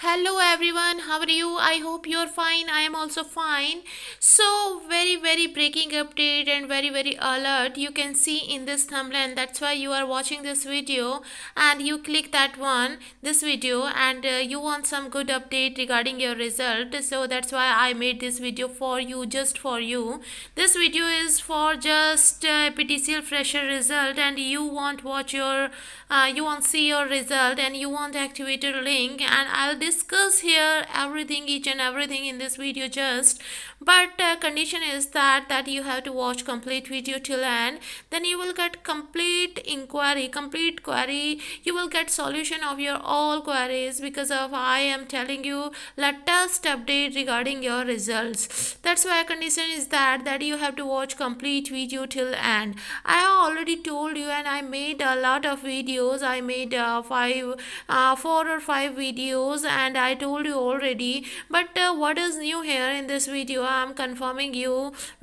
hello everyone how are you i hope you're fine i am also fine so very very breaking update and very very alert you can see in this thumbnail that's why you are watching this video and you click that one this video and uh, you want some good update regarding your result so that's why i made this video for you just for you this video is for just uh, ptcl fresher result and you want watch your uh, you want see your result and you want activator link and i'll discuss here everything each and everything in this video just but uh, condition is that that you have to watch complete video till end then you will get complete inquiry complete query you will get solution of your all queries because of i am telling you latest update regarding your results that's why condition is that that you have to watch complete video till end i already told you and i made a lot of videos i made uh, five uh, four or five videos and i told you already but uh, what is new here in this video i'm confirming you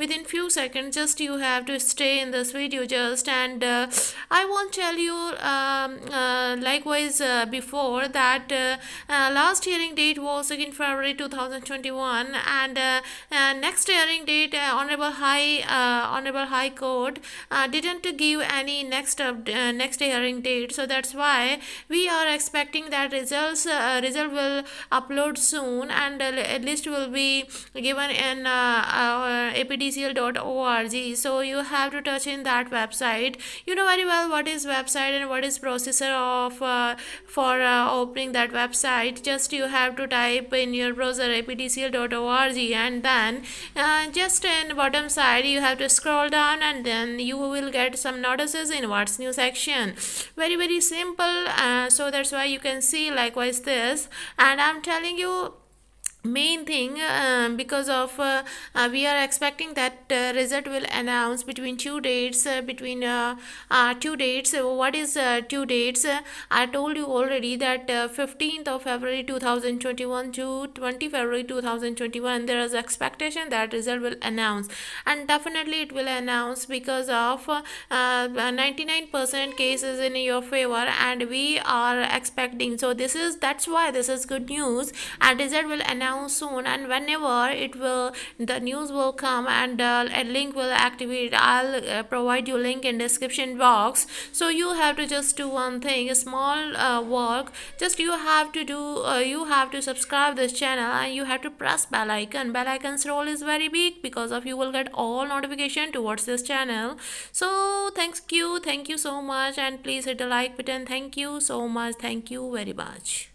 within few seconds just you have to stay in this video just and uh, i won't tell you um, uh, likewise uh, before that uh, uh, last hearing date was in february 2021 and next hearing date honorable high honorable high court didn't give any next next hearing date so that's why we are expecting that results result will upload soon and a list will be given in uh, our uh, apdcl.org so you have to touch in that website you know very well what is website and what is processor of uh, for uh, opening that website just you have to type in your browser apdcl.org and then uh, just in bottom side you have to scroll down and then you will get some notices in what's new section very very simple uh, so that's why you can see likewise this and i'm telling you main thing um, because of uh, uh, we are expecting that uh, result will announce between two dates uh, between uh, uh, two dates what is two dates i told you already that 15th of february 2021 to 20 february 2021 there is expectation that result will announce and definitely it will announce because of 99% cases in your favor and we are expecting so this is that's why this is good news and result will announce soon and whenever it will the news will come and uh, a link will activate i'll uh, provide you link in description box so you have to just do one thing a small uh, work just you have to do uh, you have to subscribe this channel and you have to press bell icon bell icon's role is very big because of you will get all notification towards this channel so thank you thank you so much and please hit the like button thank you so much thank you very much